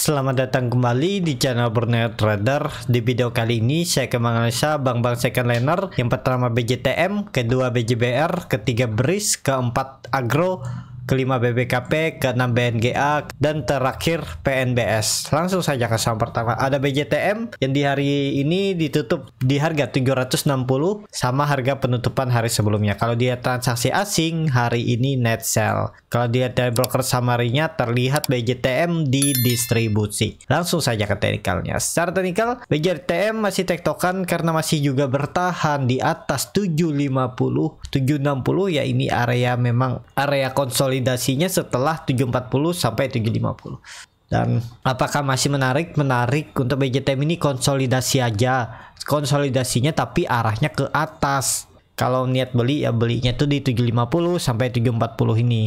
Selamat datang kembali di channel Borneo Trader. Di video kali ini saya akan menganalisa bank-bank second liner yang pertama BJTM, kedua BJBR, ketiga BRIS, keempat Agro, kelima BBKP, keenam BNGA, dan terakhir PNBS. Langsung saja ke saham pertama. Ada BJTM yang di hari ini ditutup di harga 760 sama harga penutupan hari sebelumnya. Kalau dia transaksi asing, hari ini net sell. Kalau dia dari broker samarinya terlihat BJTM di distribusi. Langsung saja ke teknikalnya. Secara teknikal, BJTM masih tektokan karena masih juga bertahan di atas 750, 760 ya ini area memang area konsolidasi konsolidasinya setelah 740 sampai 750. Dan apakah masih menarik? Menarik untuk BJTM ini konsolidasi aja. Konsolidasinya tapi arahnya ke atas. Kalau niat beli ya belinya tuh di 750 sampai 740 ini.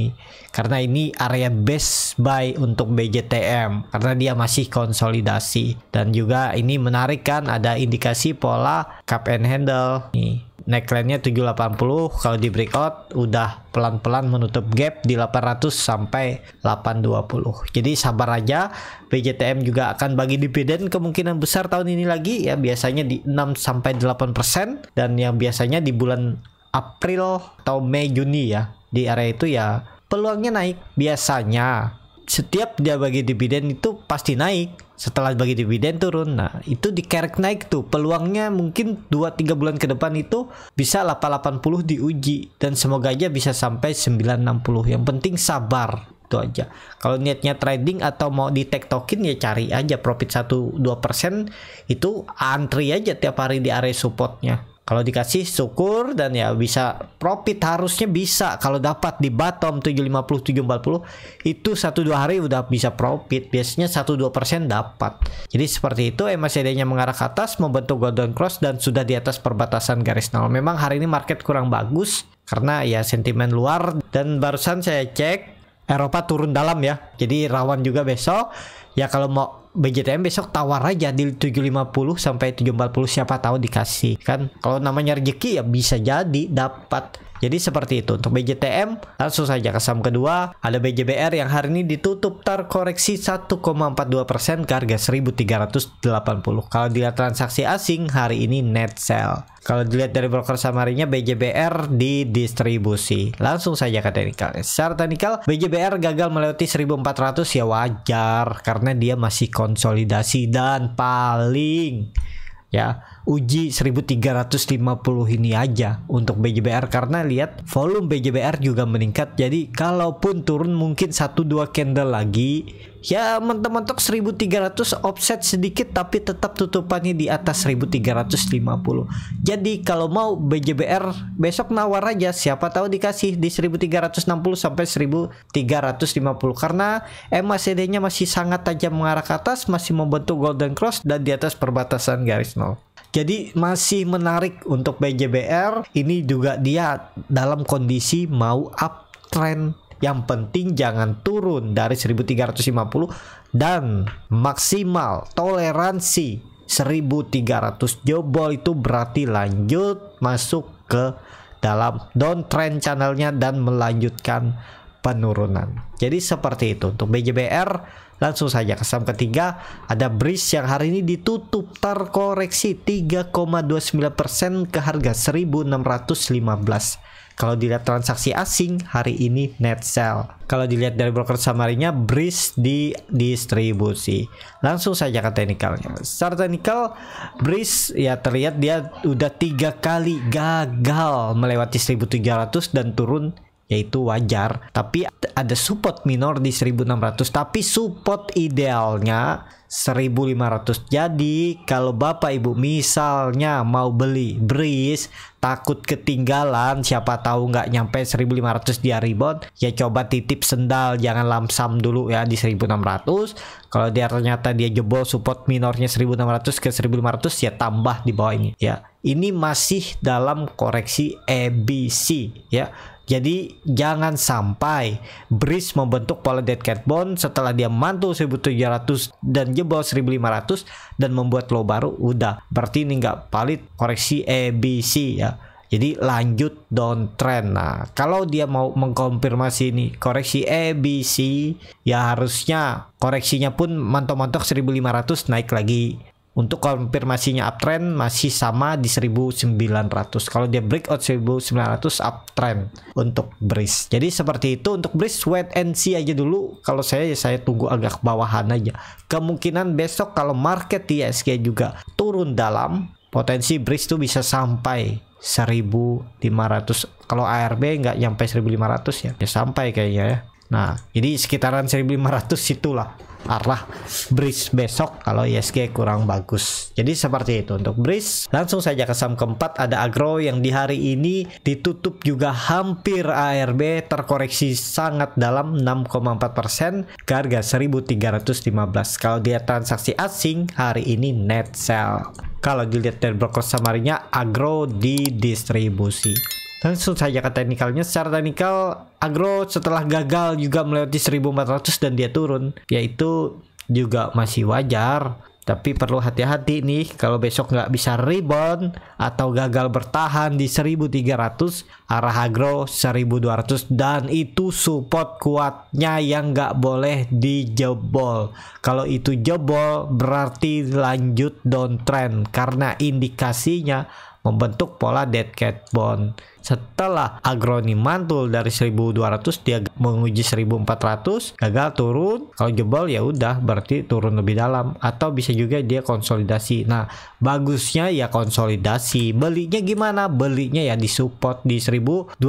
Karena ini area best buy untuk BJTM karena dia masih konsolidasi dan juga ini menarik kan ada indikasi pola cup and handle nih neckline-nya 780 kalau di breakout udah pelan-pelan menutup gap di 800 sampai 820 jadi sabar aja PJTM juga akan bagi dividen kemungkinan besar tahun ini lagi ya biasanya di 6 sampai 8% dan yang biasanya di bulan April atau Mei Juni ya di area itu ya peluangnya naik biasanya setiap dia bagi dividen itu pasti naik setelah bagi dividen turun nah itu di dikerek naik tuh peluangnya mungkin 2-3 bulan ke depan itu bisa 880 diuji dan semoga aja bisa sampai 960 yang penting sabar itu aja kalau niatnya trading atau mau di token ya cari aja profit 1-2% itu antri aja tiap hari di area supportnya kalau dikasih syukur dan ya bisa profit harusnya bisa kalau dapat di bottom 750 740 itu satu dua hari udah bisa profit. Biasanya 1 persen dapat. Jadi seperti itu MACD-nya mengarah ke atas membentuk golden cross dan sudah di atas perbatasan garis nol. Memang hari ini market kurang bagus karena ya sentimen luar dan barusan saya cek Eropa turun dalam ya. Jadi rawan juga besok. Ya kalau mau BJTM besok tawar aja di 750 sampai 740 siapa tahu dikasih kan kalau namanya rezeki ya bisa jadi dapat jadi seperti itu untuk BJTM langsung saja ke saham kedua ada BJBR yang hari ini ditutup terkoreksi 1,42% ke harga 1380. Kalau dilihat transaksi asing hari ini net sell. Kalau dilihat dari broker samarinya BJBR di Langsung saja ke teknikal. Secara teknikal BJBR gagal melewati 1400 ya wajar karena dia masih konsolidasi dan paling ya uji 1350 ini aja untuk BJBR karena lihat volume BJBR juga meningkat jadi kalaupun turun mungkin 1-2 candle lagi ya mentok-mentok 1300 offset sedikit tapi tetap tutupannya di atas 1350 jadi kalau mau BJBR besok nawar aja siapa tahu dikasih di 1360 sampai 1350 karena MACD nya masih sangat tajam mengarah ke atas masih membentuk golden cross dan di atas perbatasan garis nol. jadi masih menarik untuk BJBR ini juga dia dalam kondisi mau uptrend yang penting jangan turun dari 1350 dan maksimal toleransi 1300 jebol itu berarti lanjut masuk ke dalam downtrend channelnya dan melanjutkan penurunan. Jadi seperti itu untuk BJBR langsung saja ke saham ketiga ada bridge yang hari ini ditutup terkoreksi 3,29% ke harga 1615 kalau dilihat transaksi asing hari ini net sell. Kalau dilihat dari broker samarinya breeze di distribusi. Langsung saja ke teknikalnya. Secara teknikal breeze ya terlihat dia udah tiga kali gagal melewati ratus dan turun yaitu wajar tapi ada support minor di 1600 tapi support idealnya 1500 jadi kalau bapak ibu misalnya mau beli Breeze, takut ketinggalan siapa tahu nggak nyampe 1500 di Aribon ya coba titip sendal jangan lamsam dulu ya di 1600 kalau dia ternyata dia jebol support minornya 1600 ke 1500 ya tambah di bawah ini ya ini masih dalam koreksi ABC ya jadi jangan sampai Breeze membentuk pola dead cat Bone setelah dia mantul 1700 dan jebol 1500 dan membuat low baru udah. Berarti ini nggak valid koreksi ABC ya. Jadi lanjut downtrend. Nah, kalau dia mau mengkonfirmasi ini koreksi ABC ya harusnya koreksinya pun mantok-mantok 1500 naik lagi. Untuk konfirmasinya uptrend masih sama di 1900. Kalau dia breakout 1900 uptrend untuk breeze. Jadi seperti itu untuk breeze wait and see aja dulu. Kalau saya ya saya tunggu agak bawahan aja. Kemungkinan besok kalau market di ISG juga turun dalam potensi breeze itu bisa sampai 1500 kalau ARB nggak nyampe 1500 ya ya sampai kayaknya ya nah jadi sekitaran 1500 situlah arah bridge besok kalau ISG kurang bagus. Jadi seperti itu untuk bridge. Langsung saja ke saham keempat ada agro yang di hari ini ditutup juga hampir ARB terkoreksi sangat dalam 6,4% persen harga 1315. Kalau dia transaksi asing hari ini net sell. Kalau dilihat dari broker samarinya agro di distribusi. Langsung saja ke teknikalnya secara teknikal Agro setelah gagal juga melewati 1400 dan dia turun, yaitu juga masih wajar. Tapi perlu hati-hati nih kalau besok nggak bisa rebound atau gagal bertahan di 1300 arah agro 1200 dan itu support kuatnya yang nggak boleh dijebol. Kalau itu jebol berarti lanjut downtrend karena indikasinya membentuk pola dead cat bond. Setelah Agroni mantul dari 1200 dia menguji 1400 gagal turun kalau jebol ya udah berarti turun lebih dalam atau bisa juga dia konsolidasi. Nah bagusnya ya konsolidasi belinya gimana belinya ya di support di 1250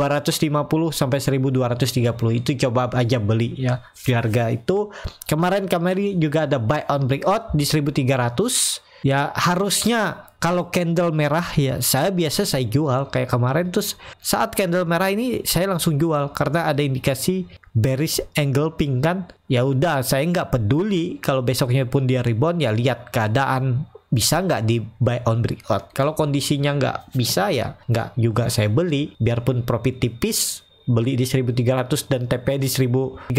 sampai 1230 itu coba aja beli ya di harga itu kemarin kemarin juga ada buy on breakout di 1300 ya harusnya kalau candle merah ya saya biasa saya jual kayak kemarin terus saat candle merah ini saya langsung jual karena ada indikasi bearish angle pink kan ya udah saya nggak peduli kalau besoknya pun dia rebound ya lihat keadaan bisa nggak di buy on breakout kalau kondisinya nggak bisa ya nggak juga saya beli biarpun profit tipis beli di 1300 dan TP di 1370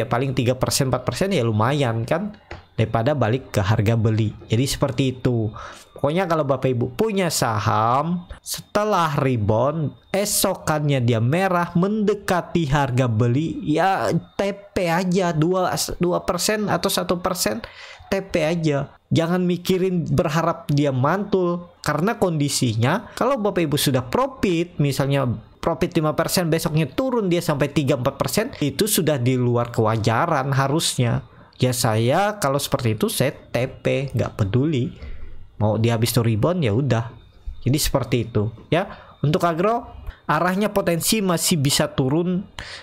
ya paling 3% 4% ya lumayan kan daripada balik ke harga beli. Jadi seperti itu. Pokoknya kalau Bapak Ibu punya saham, setelah rebound, esokannya dia merah mendekati harga beli, ya TP aja 2 2% atau satu persen, TP aja. Jangan mikirin berharap dia mantul karena kondisinya kalau Bapak Ibu sudah profit misalnya profit 5% besoknya turun dia sampai 3-4% itu sudah di luar kewajaran harusnya ya saya kalau seperti itu saya TP nggak peduli mau dihabis habis tuh ya udah jadi seperti itu ya untuk agro arahnya potensi masih bisa turun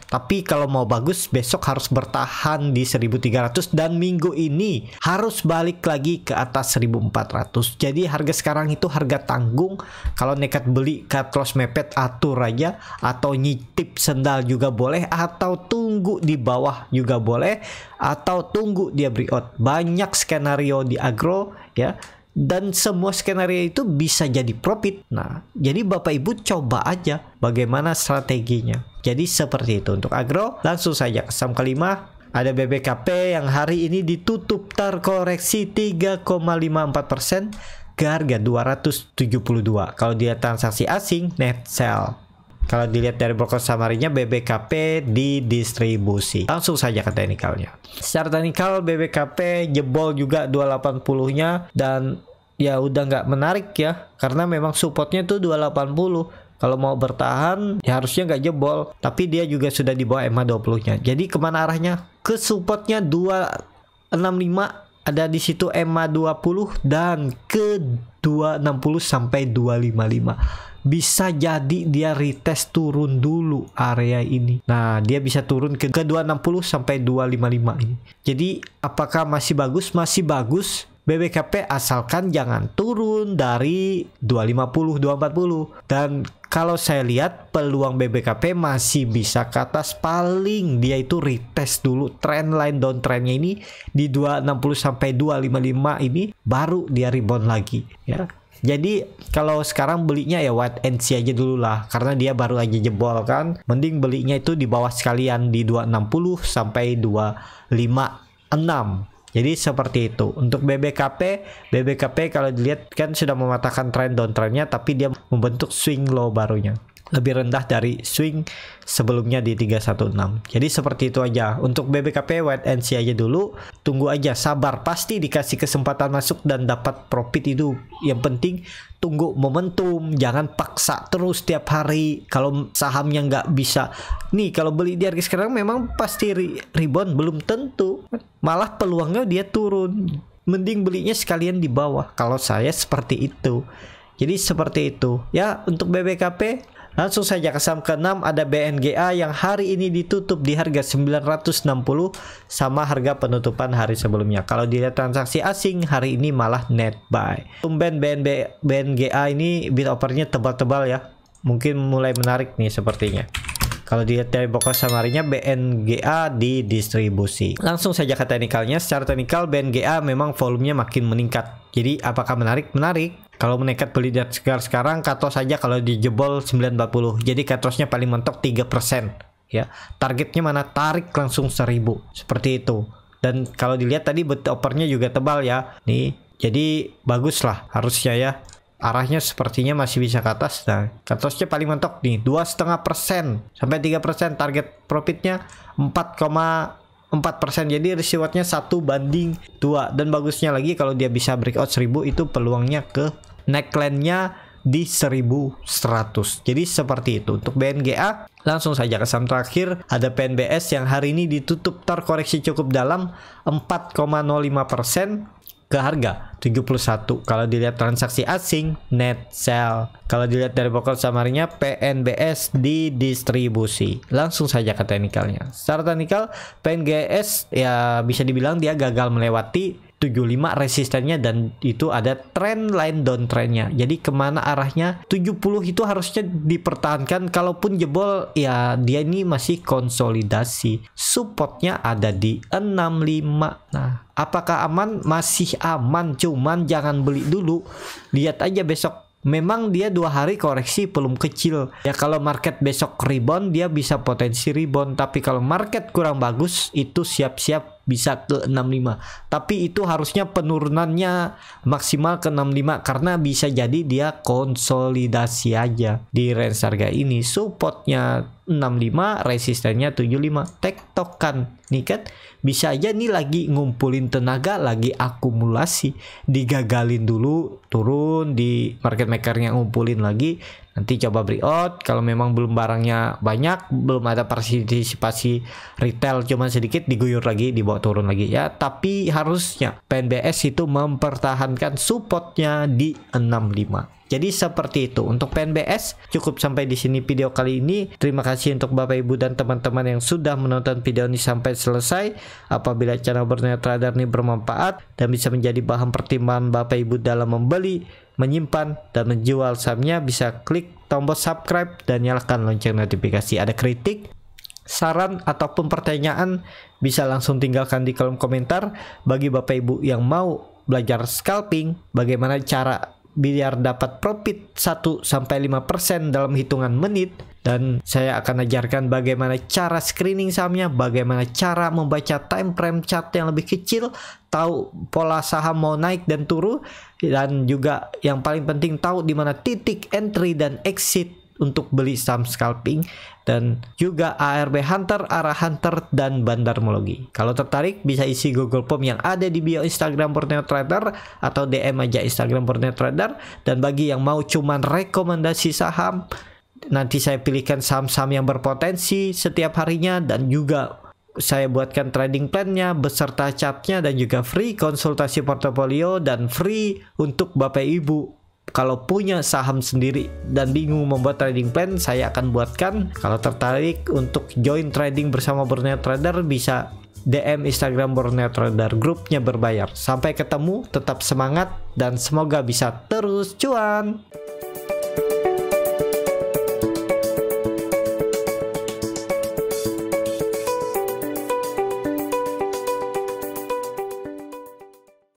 tapi kalau mau bagus besok harus bertahan di 1300 dan minggu ini harus balik lagi ke atas 1400 jadi harga sekarang itu harga tanggung kalau nekat beli cut loss mepet atur aja atau nyitip sendal juga boleh atau tunggu di bawah juga boleh atau tunggu dia breakout banyak skenario di agro ya dan semua skenario itu bisa jadi profit. Nah, jadi Bapak Ibu coba aja bagaimana strateginya. Jadi seperti itu untuk agro. Langsung saja ke saham kelima. Ada BBKP yang hari ini ditutup terkoreksi 3,54% ke harga 272. Kalau dia transaksi asing net sell. Kalau dilihat dari broker summary-nya BBKP didistribusi. Langsung saja ke teknikalnya. Secara teknikal BBKP jebol juga 280-nya dan ya udah nggak menarik ya karena memang supportnya tuh 280 kalau mau bertahan ya harusnya nggak jebol tapi dia juga sudah di bawah MA 20 nya jadi kemana arahnya ke supportnya 265 ada di situ EMA 20 dan ke 260 sampai 255 bisa jadi dia retest turun dulu area ini nah dia bisa turun ke, ke 260 sampai 255 ini jadi apakah masih bagus masih bagus BBKP asalkan jangan turun dari 250 240 dan kalau saya lihat peluang BBKP masih bisa ke atas paling dia itu retest dulu line downtrendnya ini di 260 sampai 255 ini baru dia rebound lagi ya jadi kalau sekarang belinya ya wait and see aja dulu lah karena dia baru aja jebol kan. Mending belinya itu di bawah sekalian di 260 sampai 256 jadi seperti itu. Untuk BBKP, BBKP kalau dilihat kan sudah mematahkan tren downtrendnya tapi dia membentuk swing low barunya lebih rendah dari swing sebelumnya di 316. Jadi seperti itu aja. Untuk BBKP wait and see aja dulu. Tunggu aja, sabar. Pasti dikasih kesempatan masuk dan dapat profit itu. Yang penting tunggu momentum. Jangan paksa terus setiap hari. Kalau sahamnya nggak bisa. Nih, kalau beli di harga sekarang memang pasti re rebound. Belum tentu. Malah peluangnya dia turun. Mending belinya sekalian di bawah. Kalau saya seperti itu. Jadi seperti itu. Ya, untuk BBKP Langsung saja ke saham ke-6 ada BNGA yang hari ini ditutup di harga 960 sama harga penutupan hari sebelumnya. Kalau dilihat transaksi asing hari ini malah net buy. Tumben BNB, BNGA ini bid opernya tebal-tebal ya. Mungkin mulai menarik nih sepertinya. Kalau dilihat dari pokok samarinya BNGA didistribusi. Langsung saja ke teknikalnya. Secara teknikal BNGA memang volumenya makin meningkat. Jadi apakah menarik? Menarik. Kalau menekat beli Darkscar sekarang, Katos saja kalau di jebol 940. Jadi Katosnya paling mentok 3%. Ya, targetnya mana tarik langsung 1000. Seperti itu. Dan kalau dilihat tadi bet opernya juga tebal ya. Nih, jadi bagus lah harusnya ya. Arahnya sepertinya masih bisa ke atas. Nah, Katosnya paling mentok nih dua setengah persen sampai tiga persen. Target profitnya 4,4 persen. jadi rewardnya satu banding dua dan bagusnya lagi kalau dia bisa breakout 1000 itu peluangnya ke neckline-nya di 1100 jadi seperti itu untuk BNGA langsung saja ke saham terakhir ada PNBS yang hari ini ditutup terkoreksi cukup dalam 4,05% ke harga 71 kalau dilihat transaksi asing net sell kalau dilihat dari pokok samarinya PNBS di distribusi langsung saja ke teknikalnya secara teknikal PNGS ya bisa dibilang dia gagal melewati 75 resistennya dan itu ada trend line downtrendnya jadi kemana arahnya 70 itu harusnya dipertahankan kalaupun jebol ya dia ini masih konsolidasi supportnya ada di 65 nah apakah aman masih aman cuman jangan beli dulu lihat aja besok Memang dia dua hari koreksi belum kecil. Ya kalau market besok rebound dia bisa potensi rebound. Tapi kalau market kurang bagus itu siap-siap bisa ke 65 tapi itu harusnya penurunannya maksimal ke 65 karena bisa jadi dia konsolidasi aja di range harga ini supportnya 65 resistennya 75 tektokan nih kan bisa aja nih lagi ngumpulin tenaga lagi akumulasi digagalin dulu turun di market makernya ngumpulin lagi nanti coba beri out kalau memang belum barangnya banyak belum ada partisipasi retail cuman sedikit diguyur lagi dibawa turun lagi ya tapi harusnya PNBS itu mempertahankan supportnya di 65 jadi seperti itu. Untuk PNBS cukup sampai di sini video kali ini. Terima kasih untuk Bapak Ibu dan teman-teman yang sudah menonton video ini sampai selesai. Apabila channel bernyata Radar ini bermanfaat dan bisa menjadi bahan pertimbangan Bapak Ibu dalam membeli, menyimpan, dan menjual sahamnya, bisa klik tombol subscribe dan nyalakan lonceng notifikasi. Ada kritik, saran ataupun pertanyaan bisa langsung tinggalkan di kolom komentar bagi Bapak Ibu yang mau belajar scalping bagaimana cara Biliar dapat profit 1 sampai 5% dalam hitungan menit dan saya akan ajarkan bagaimana cara screening sahamnya, bagaimana cara membaca time frame chart yang lebih kecil, tahu pola saham mau naik dan turun dan juga yang paling penting tahu di mana titik entry dan exit untuk beli saham scalping dan juga ARB Hunter, Arah Hunter, dan Bandarmologi. Kalau tertarik bisa isi Google Form yang ada di bio Instagram Borneo Trader atau DM aja Instagram Borneo Trader dan bagi yang mau cuman rekomendasi saham nanti saya pilihkan saham-saham yang berpotensi setiap harinya dan juga saya buatkan trading plannya beserta capnya dan juga free konsultasi portofolio dan free untuk Bapak Ibu kalau punya saham sendiri dan bingung membuat trading plan, saya akan buatkan. Kalau tertarik untuk join trading bersama Borneo Trader bisa DM Instagram Borneo Trader grupnya berbayar. Sampai ketemu, tetap semangat dan semoga bisa terus cuan.